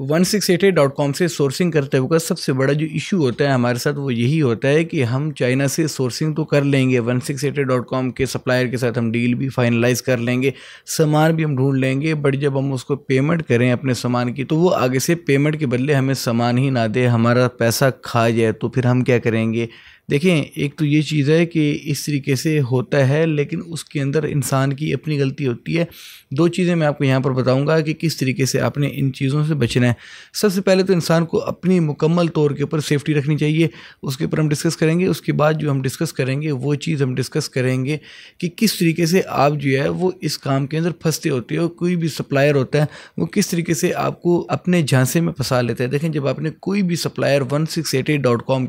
one six eight eight dot com से sourcing करते हुए सबसे बड़ा जो इशू होता है हमारे साथ वो यही होता है कि हम चाइना से सोर्सिंग तो कर लेंगे one six eight eight dot com के सप्लायर के साथ हम डील भी फाइनलाइज कर लेंगे सामान भी हम ढूंढ लेंगे बट जब हम उसको पेमेंट करें अपने सामान की तो वो आगे से पेमेंट के बदले हमें सामान ही ना दे हमारा पैसा खा जाए तो फिर हम क्या करेंगे देखें एक तो ये चीज़ है कि इस तरीके से होता है लेकिन उसके अंदर इंसान की अपनी गलती होती है दो चीज़ें मैं आपको यहाँ पर बताऊँगा कि किस तरीके से आपने इन चीज़ों से बचना है सबसे पहले तो इंसान को अपनी मुकम्मल तौर के ऊपर सेफ्टी रखनी चाहिए उसके ऊपर हम डिस्कस करेंगे उसके बाद जो हम डिस्कस करेंगे वो चीज़ हम डिस्कस करेंगे कि किस तरीके से आप जो है वो इस काम के अंदर फंसते होते हो कोई भी सप्लायर होता है वो किस तरीके से आपको अपने झांसे में फंसा लेते हैं देखें जब आपने कोई भी सप्लायर वन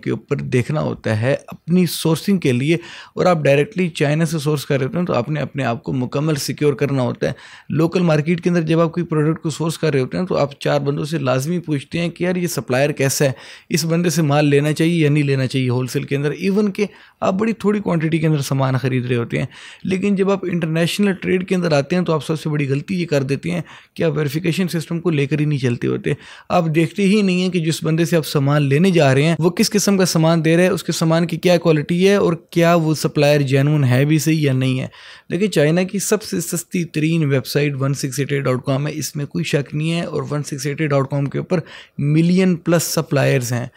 के ऊपर देखना होता है है अपनी सोर्सिंग के लिए और आप डायरेक्टली चाइना से सोर्स कर रहे हो तो आपने अपने आप को मुकम्मल सिक्योर करना होता है लोकल मार्केट के अंदर जब आप कोई प्रोडक्ट को सोर्स कर रहे होते हैं तो आप चार बंदों से लाजमी पूछते हैं कि यार ये सप्लायर कैसा है इस बंदे से माल लेना चाहिए या नहीं लेना चाहिए होलसेल के अंदर इवन के आप बड़ी थोड़ी क्वान्टिटी के अंदर सामान ख़रीद रहे होते हैं लेकिन जब आप इंटरनेशनल ट्रेड के अंदर आते हैं तो आप सबसे बड़ी गलती ये कर देते हैं कि आप वेरिफिकेशन सिस्टम को लेकर ही नहीं चलते होते आप देखते ही नहीं है कि जिस बंदे से आप सामान लेने जा रहे हैं वो किस किस्म का सामान दे रहे हैं उसके सामान सामान की क्या क्वालिटी है और क्या वो सप्लायर जेनवन है भी सही या नहीं है लेकिन चाइना की सबसे सस्ती तरीन website one six eighty dot com है इसमें कोई शक नहीं है और one six eighty dot com के ऊपर मिलियन प्लस सप्लायर्स हैं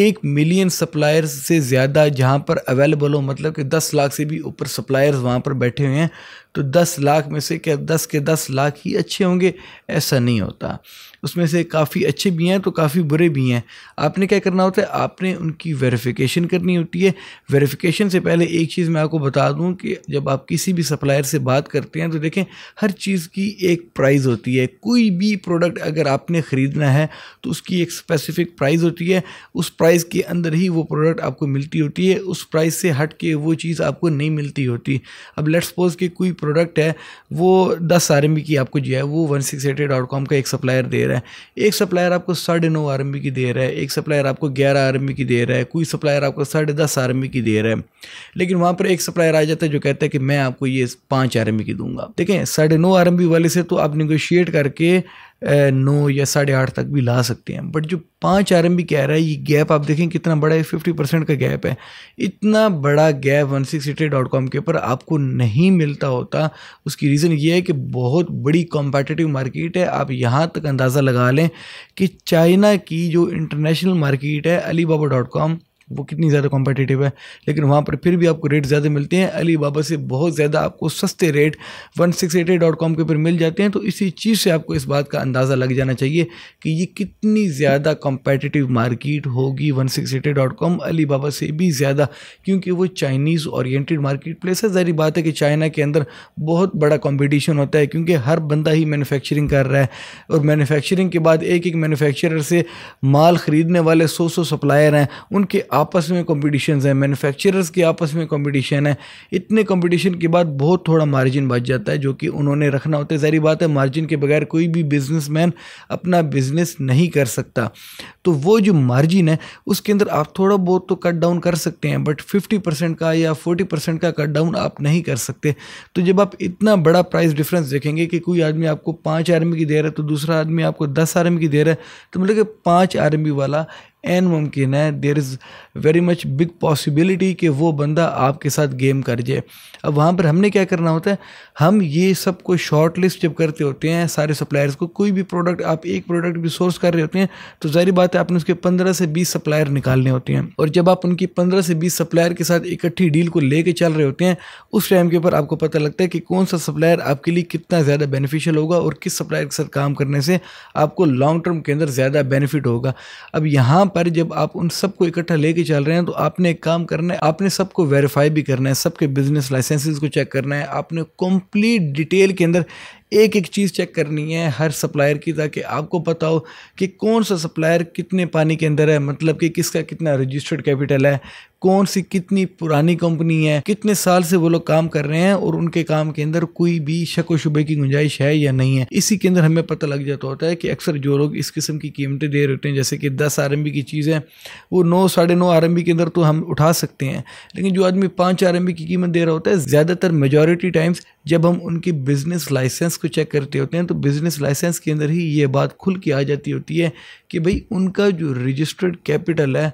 एक मिलियन सप्लायर्स से ज़्यादा जहाँ पर अवेलेबल हो मतलब कि दस लाख से भी ऊपर सप्लायर्स वहाँ पर बैठे हुए हैं तो दस लाख में से क्या दस के दस लाख ही अच्छे होंगे ऐसा नहीं होता उसमें से काफ़ी अच्छे भी हैं तो काफ़ी बुरे भी हैं आपने क्या करना होता है आपने उनकी वेरिफिकेशन करनी होती है वेरिफिकेशन से पहले एक चीज़ मैं आपको बता दूं कि जब आप किसी भी सप्लायर से बात करते हैं तो देखें हर चीज़ की एक प्राइस होती है कोई भी प्रोडक्ट अगर आपने ख़रीदना है तो उसकी एक स्पेसिफ़िक प्राइस होती है उस प्राइस के अंदर ही वो प्रोडक्ट आपको मिलती होती है उस प्राइस से हट के वो चीज़ आपको नहीं मिलती होती अब लेट्स सपोज कि कोई प्रोडक्ट है वो दस आर की आपको जो है वो one six eighty dot com का एक सप्लायर दे रहा है एक सप्लायर आपको साढ़े नौ आर की दे रहा है एक सप्लायर आपको ग्यारह आर की दे रहा है कोई सप्लायर आपको साढ़े दस आर की दे रहा है लेकिन वहाँ पर एक सप्लायर आ जाता है जो कहता है कि मैं आपको ये पाँच आर की दूंगा देखें साढ़े नौ आर वाले से तो आप निगोशिएट करके नौ या साढ़े आठ तक भी ला सकते हैं बट जो पाँच आर एम बी कह रहा है ये गैप आप देखें कितना बड़ा है फिफ्टी परसेंट का गैप है इतना बड़ा gap one six eighty dot com के ऊपर आपको नहीं मिलता होता उसकी रीज़न ये है कि बहुत बड़ी कॉम्पटिटिव मार्केट है आप यहाँ तक अंदाज़ा लगा लें कि चाइना की जो इंटरनेशनल मार्केट है अली बाबा डॉट कॉम वो कितनी ज़्यादा कॉम्पिटिटिव है लेकिन वहाँ पर फिर भी आपको रेट ज़्यादा मिलते हैं अली बाबा से बहुत ज़्यादा आपको सस्ते rate one six eight eight dot com के ऊपर मिल जाते हैं तो इसी चीज़ से आपको इस बात का अंदाज़ा लग जाना चाहिए कि ये कितनी ज़्यादा कॉम्पिटिटिव मार्केट होगी one six eight eight dot com Alibaba से भी ज़्यादा क्योंकि वो चाइनीज़ ओरिएंटेड मार्केट प्लेस है ज़ाहिर बात है कि चाइना के अंदर बहुत बड़ा कॉम्पिटिशन होता है क्योंकि हर बंदा ही मैनुफैक्चरिंग कर रहा है और मैनुफैक्चरिंग के बाद एक एक मैनुफेक्चर से माल ख़रीदने वाले सौ सौ सप्लायर हैं उनके आपस में कॉम्पिटिशन है मैन्युफैक्चरर्स के आपस में कॉम्पिटिशन है इतने कॉम्पिटिशन के बाद बहुत थोड़ा मार्जिन बच जाता है जो कि उन्होंने रखना होता है जहरी बात है मार्जिन के बगैर कोई भी मैन अपना बिजनेस नहीं कर सकता तो वो जो मार्जिन है उसके अंदर आप थोड़ा बहुत तो कट डाउन कर सकते हैं बट फिफ्टी परसेंट का या फोर्टी परसेंट का कट डाउन आप नहीं कर सकते तो जब आप इतना बड़ा प्राइस डिफरेंस देखेंगे कि कोई आदमी आपको पाँच आर्मी की दे रहा है तो दूसरा आदमी आपको दस आर्मी की दे रहा है तो मतलब कि पाँच आर्मी वाला एन मुमकिन है there is very much big possibility कि वो बंदा आपके साथ गेम कर जाए अब वहाँ पर हमने क्या करना होता है हम ये सब को शॉर्ट लिस्ट जब करते होते हैं सारे सप्लायर्स को कोई भी प्रोडक्ट आप एक प्रोडक्ट भी सोर्स कर रहे होते हैं तो ज़ाहिर बात है आपने उसके पंद्रह से बीस सप्लायर निकालने होते हैं और जब आप उनकी पंद्रह से बीस सप्लायर के साथ इकट्ठी डील को ले कर चल रहे होते हैं उस टाइम के ऊपर आपको पता लगता है कि कौन सा सप्लायर आपके लिए कितना ज़्यादा बेनिफिशियल होगा और किस सप्लायर के साथ काम करने से आपको लॉन्ग टर्म के अंदर ज़्यादा बेनिफिट होगा अब यहाँ पर जब आप उन सबको इकट्ठा लेके चल रहे हैं तो आपने एक काम करना है आपने सबको वेरीफाई भी करना है सबके बिजनेस लाइसेंसेस को चेक करना है आपने कंप्लीट डिटेल के अंदर एक एक चीज़ चेक करनी है हर सप्लायर की ताकि आपको पता हो कि कौन सा सप्लायर कितने पानी के अंदर है मतलब कि किसका कितना रजिस्टर्ड कैपिटल है कौन सी कितनी पुरानी कंपनी है कितने साल से वो लोग काम कर रहे हैं और उनके काम के अंदर कोई भी शक व शुबे की गुंजाइश है या नहीं है इसी के अंदर हमें पता लग जाता होता है कि अक्सर जो लोग इस किस्म की कीमतें दे रहे होते हैं जैसे कि दस आर की चीज़ है वो नौ साढ़े नौ आर के अंदर तो हम उठा सकते हैं लेकिन जो आदमी पाँच आर की कीमत दे रहा होता है ज़्यादातर मेजोरिटी टाइम्स जब हम उनकी बिज़नेस लाइसेंस को चेक करते होते हैं तो बिज़नेस लाइसेंस के अंदर ही ये बात खुल के आ जाती होती है कि भाई उनका जो रजिस्टर्ड कैपिटल है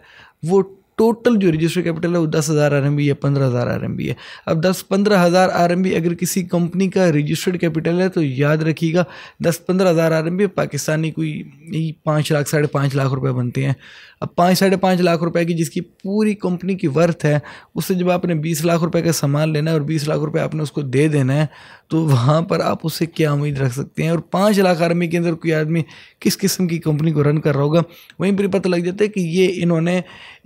वो टोटल जो रजिस्टर कैपिटल है वो दस हज़ार आर या पंद्रह हज़ार आर है अब दस पंद्रह हज़ार आर अगर किसी कंपनी का रजिस्टर्ड कैपिटल है तो याद रखिएगा दस पंद्रह हज़ार आर पाकिस्तानी कोई पाँच लाख साढ़े पाँच लाख रुपए बनते हैं अब पाँच साढ़े पाँच लाख रुपए की जिसकी पूरी कंपनी की वर्थ है उससे जब आपने बीस लाख रुपए का सामान लेना है और बीस लाख रुपए आपने उसको दे देना है तो वहाँ पर आप उससे क्या उम्मीद रख सकते हैं और पाँच लाख आर्मी के अंदर कोई आदमी किस किस्म की कंपनी को रन कर रहा होगा वहीं पर पता लग जाता है कि ये इन्होंने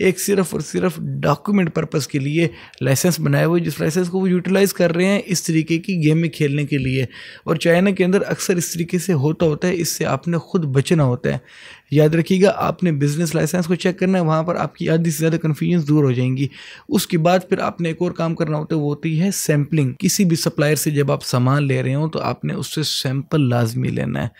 एक सिर्फ और सिर्फ डॉक्यूमेंट पर्पज़ के लिए लाइसेंस बनाया हुआ है जिस लाइसेंस को वो यूटिलाइज़ कर रहे हैं इस तरीके की गेम में खेलने के लिए और चाइना के अंदर अक्सर इस तरीके से होता होता है इससे आपने खुद बचना होता है याद रखिएगा आपने बिज़नेस लाइसेंस को चेक करना है वहाँ पर आपकी आधी से ज़्यादा कन्फ्यूजन दूर हो जाएंगी उसके बाद फिर आपने एक और काम करना होता है वो होती है सैम्पलिंग किसी भी सप्लायर से जब आप सामान ले रहे हो तो आपने उससे सैम्पल लाजमी लेना है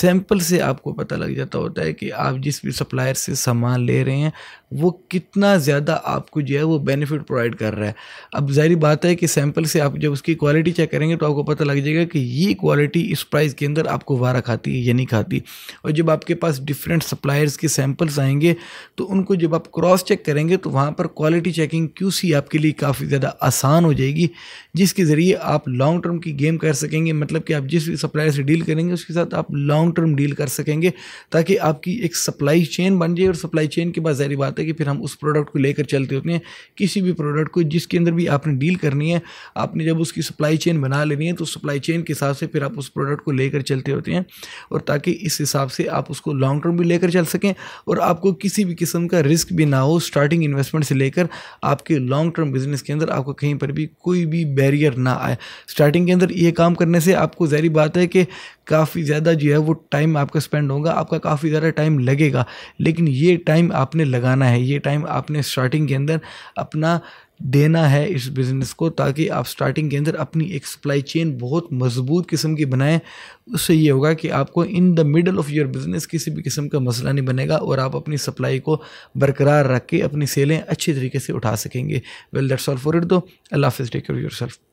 सैम्पल से आपको पता लग जाता होता है कि आप जिस भी सप्लायर से सामान ले रहे हैं वो कितना ज़्यादा आपको जो है वो बेनिफिट प्रोवाइड कर रहा है अब जाहिर बात है कि सैम्पल से आप जब उसकी क्वालिटी चेक करेंगे तो आपको पता लग जाएगा कि ये क्वालिटी इस प्राइस के अंदर आपको वारा खाती है या नहीं खाती और जब आपके पास डिफरेंट डिफरेंट सप्लायर्स के सैम्पल्स आएंगे तो उनको जब आप क्रॉस चेक करेंगे तो वहाँ पर क्वालिटी चेकिंग क्यूसी आपके लिए काफ़ी ज़्यादा आसान हो जाएगी जिसके ज़रिए आप लॉन्ग टर्म की गेम कर सकेंगे मतलब कि आप जिस भी सप्लायर से डील करेंगे उसके साथ आप लॉन्ग टर्म डील कर सकेंगे ताकि आपकी एक सप्लाई चेन बन जाए और सप्लाई चेन के बाद जारी बात है कि फिर हम उस प्रोडक्ट को लेकर चलते होते हैं किसी भी प्रोडक्ट को जिसके अंदर भी आपने डील करनी है आपने जब उसकी सप्लाई चेन बना लेनी है तो सप्लाई चेन के हिसाब से फिर आप उस प्रोडक्ट को लेकर चलते होते हैं और ताकि इस हिसाब से आप उसको लॉन्ग टर्म भी लेकर चल सकें और आपको किसी भी किस्म का रिस्क भी ना हो स्टार्टिंग इन्वेस्टमेंट से लेकर आपके लॉन्ग टर्म बिजनेस के अंदर आपको कहीं पर भी कोई भी बैरियर ना आए स्टार्टिंग के अंदर ये काम करने से आपको जहरी बात है कि काफ़ी ज़्यादा जो है वो टाइम आपका स्पेंड होगा आपका काफ़ी ज़्यादा टाइम लगेगा लेकिन ये टाइम आपने लगाना है ये टाइम आपने स्टार्टिंग के अंदर अपना देना है इस बिज़नेस को ताकि आप स्टार्टिंग के अंदर अपनी एक सप्लाई चेन बहुत मजबूत किस्म की बनाएं उससे ये होगा कि आपको in the middle of your business किसी भी किस्म का मसला नहीं बनेगा और आप अपनी सप्लाई को बरकरार रख के अपनी सेलें अच्छी तरीके से उठा सकेंगे well that's all for it दो अल्लाह हाफिज़ टेक योर सेल्फ़